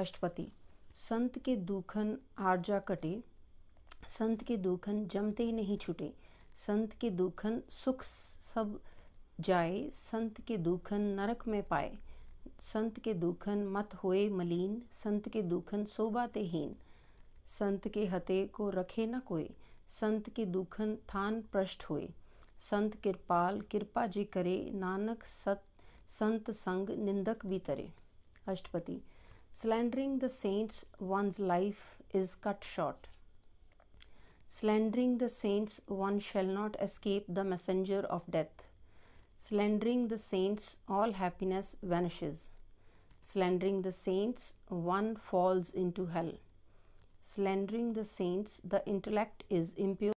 अष्टपति संत के दुखन आर जा कटे संत के दुखन जमते ही नहीं छूटे संत के दुखन सुख सब जाए संत के दुखन नरक में पाए संत के दुखन मत होए मलिन संत के दुखन सोबाते हीन संत के हते को रखे न कोई संत के दुखन थान पृष्ठ हुए संत कृपाल कृपा जी करे नानक सत संत संग निंदक भी तरे अष्टपति Slandering the saints, one's life is cut short. Slandering the saints, one shall not escape the messenger of death. Slandering the saints, all happiness vanishes. Slandering the saints, one falls into hell. Slandering the saints, the intellect is impure.